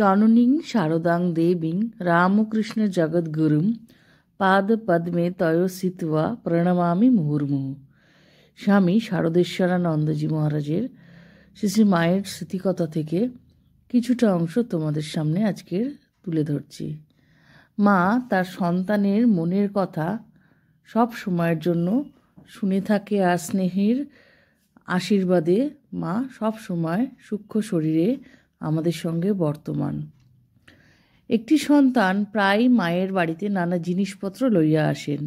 জননীং শারদাং দেবীং রামকৃষ্ণ জগদ্গুরুম পাদপদ্মে তয়সিত্বা প্রণমামি মুহুর্মু স্বামী শারদেশ্বরানন্দজি মহারাজের শ্রী শ্রী মায়ের স্মৃতিকথা থেকে কিছুটা অংশ তোমাদের সামনে আজকের তুলে ধরছি মা তার সন্তানের মনের কথা সব সময়ের জন্য শুনে থাকে আর স্নেহের আশীর্বাদে মা সব সময় সূক্ষ্ম শরীরে আমাদের সঙ্গে বর্তমান একটি সন্তান প্রায় মায়ের বাড়িতে নানা জিনিসপত্র লইয়া আসেন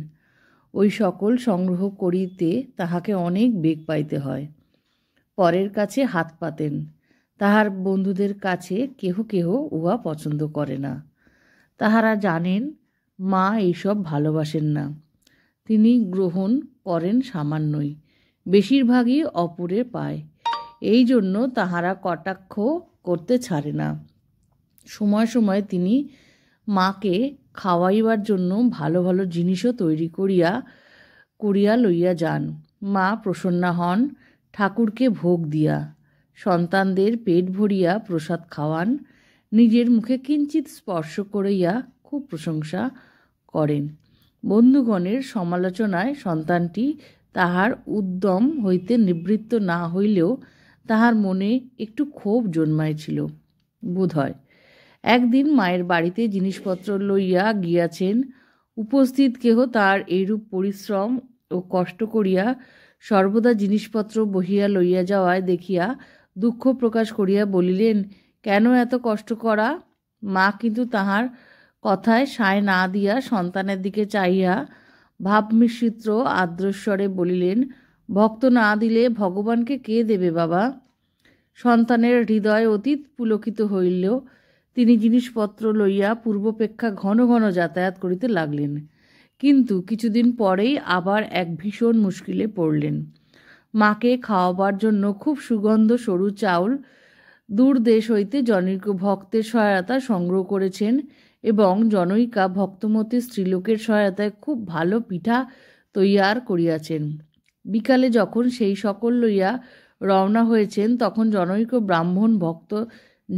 ওই সকল সংগ্রহ করিতে তাহাকে অনেক বেগ পাইতে হয় পরের কাছে হাত পাতেন তাহার বন্ধুদের কাছে কেহ কেহ উহা পছন্দ করে না তাহারা জানেন মা এইসব ভালোবাসেন না তিনি গ্রহণ করেন সামান্যই বেশিরভাগই অপরে পায় এই জন্য তাহারা কটাক্ষ করতে ছাড়ে না সময় সময় তিনি মাকে খাওয়াইবার জন্য ভালো ভালো জিনিসও তৈরি করিয়া করিয়া লইয়া যান মা প্রসন্না হন ঠাকুরকে ভোগ দিয়া সন্তানদের পেট ভরিয়া প্রসাদ খাওয়ান নিজের মুখে কিঞ্চিত স্পর্শ করিয়া খুব প্রশংসা করেন বন্ধুগণের সমালোচনায় সন্তানটি তাহার উদ্যম হইতে নিবৃত্ত না হইলেও তাহার মনে একটু ক্ষোভ জন্মাইছিল বোধ হয় একদিন মায়ের বাড়িতে জিনিসপত্র লইয়া গিয়াছেন উপস্থিত কেহ তার এইরূপ পরিশ্রম ও কষ্ট করিয়া সর্বদা জিনিসপত্র বহিয়া লইয়া যাওয়ায় দেখিয়া দুঃখ প্রকাশ করিয়া বলিলেন কেন এত কষ্ট করা মা কিন্তু তাহার কথায় সায় না দিয়া সন্তানের দিকে চাহিয়া ভাবমিশ্রিত আদ্রস্বরে বলিলেন ভক্ত না দিলে ভগবানকে কে দেবে বাবা সন্তানের হৃদয় অতীত পুলকিত হইলেও তিনি জিনিসপত্র লইয়া পূর্বপেক্ষা ঘন ঘন যাতায়াত করিতে লাগলেন কিন্তু কিছুদিন পরেই আবার এক ভীষণ মুশকিলে পড়লেন মাকে খাওয়াবার জন্য খুব সুগন্ধ সরু চাউল দূর দেশ হইতে জনৈক ভক্তের সহায়তা সংগ্রহ করেছেন এবং জনৈকা ভক্তমতী স্ত্রীলোকের সহায়তায় খুব ভালো পিঠা তৈয়ার করিয়াছেন বিকালে যখন সেই সকল লইয়া রওনা হয়েছেন তখন জনৈক ব্রাহ্মণ ভক্ত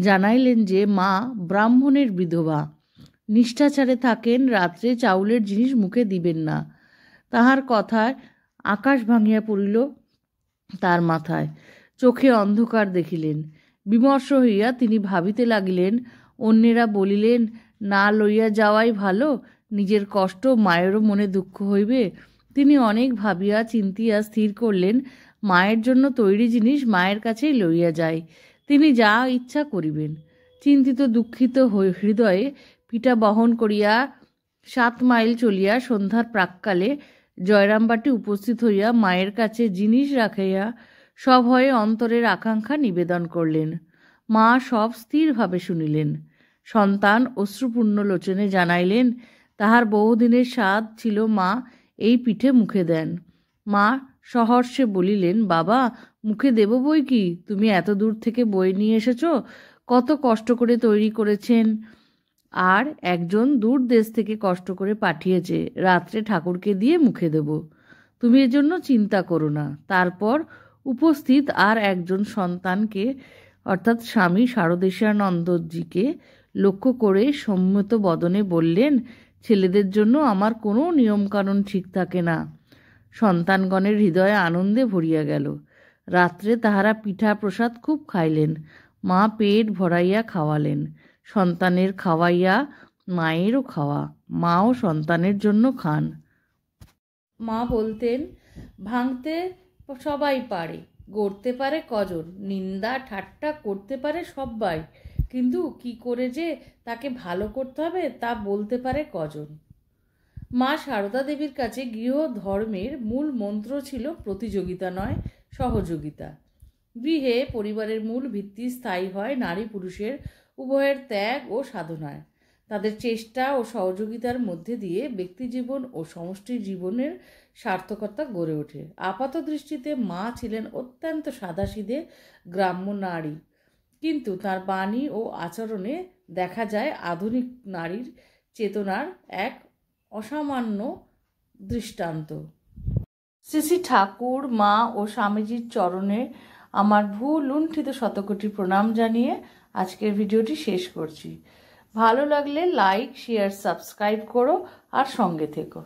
জানাইলেন যে মা ব্রাহ্মণের বিধবা নিষ্ঠাচারে থাকেন রাত্রে চাউলের জিনিস মুখে দিবেন না তাহার কথায় আকাশ ভাঙিয়া পড়িল তার মাথায় চোখে অন্ধকার দেখিলেন বিমর্ষ হইয়া তিনি ভাবিতে লাগিলেন অন্যেরা বলিলেন না লইয়া যাওয়াই ভালো নিজের কষ্ট মায়েরও মনে দুঃখ হইবে তিনি অনেক ভাবিয়া চিন্তিয়া স্থির করলেন মায়ের জন্য তৈরি জিনিস মায়ের কাছেই লইয়া যায় তিনি যা ইচ্ছা করিবেন চিন্তিত দুঃখিত হৃদয়ে পিঠা বহন করিয়া সাত মাইল চলিয়া সন্ধ্যার প্রাককালে জয়রামবাটি উপস্থিত হইয়া মায়ের কাছে জিনিস রাখাইয়া সব হয়ে অন্তরের আকাঙ্ক্ষা নিবেদন করলেন মা সব স্থিরভাবে শুনিলেন সন্তান অশ্রুপূর্ণ লোচনে জানাইলেন তাহার বহুদিনের স্বাদ ছিল মা এই পিঠে মুখে দেন মা সহর্ষে বলিলেন বাবা মুখে দেব বই কি তুমি এত দূর থেকে বই নিয়ে এসেছ কত কষ্ট করে তৈরি করেছেন আর একজন দূর দেশ থেকে কষ্ট করে পাঠিয়েছে রাত্রে ঠাকুরকে দিয়ে মুখে দেব তুমি এর জন্য চিন্তা করো না তারপর উপস্থিত আর একজন সন্তানকে অর্থাৎ স্বামী শারদেশানন্দজিকে লক্ষ্য করে সম্মত বদনে বললেন ছেলেদের জন্য আমার কোনো নিয়মকানুন ঠিক থাকে না সন্তানগণের হৃদয়ে আনন্দে ভরিয়া গেল রাত্রে তাহারা পিঠা প্রসাদ খুব খাইলেন মা পেট ভরাইয়া খাওয়ালেন সন্তানের খাওয়াইয়া মায়েরও খাওয়া মাও সন্তানের জন্য খান মা বলতেন ভাঙতে সবাই পারে গড়তে পারে কজন নিন্দা ঠাট্টা করতে পারে সবাই কিন্তু কি করে যে তাকে ভালো করতে হবে তা বলতে পারে কজন মা সারদা দেবীর কাছে গৃহ ধর্মের মূল মন্ত্র ছিল প্রতিযোগিতা নয় সহযোগিতা গৃহে পরিবারের মূল ভিত্তি স্থায়ী হয় নারী পুরুষের উভয়ের ত্যাগ ও সাধনায় তাদের চেষ্টা ও সহযোগিতার মধ্যে দিয়ে ব্যক্তিজীবন ও সমষ্টি জীবনের সার্থকতা গড়ে ওঠে আপাত দৃষ্টিতে মা ছিলেন অত্যন্ত সাদাসিদে গ্রাম্য নারী কিন্তু তার বাণী ও আচরণে দেখা যায় আধুনিক নারীর চেতনার এক অসামান্য দৃষ্টান্ত শ্রী ঠাকুর মা ও স্বামীজির চরণে আমার ভূ লুণ্ঠিত শতকোটি প্রণাম জানিয়ে আজকের ভিডিওটি শেষ করছি ভালো লাগলে লাইক শেয়ার সাবস্ক্রাইব করো আর সঙ্গে থেকো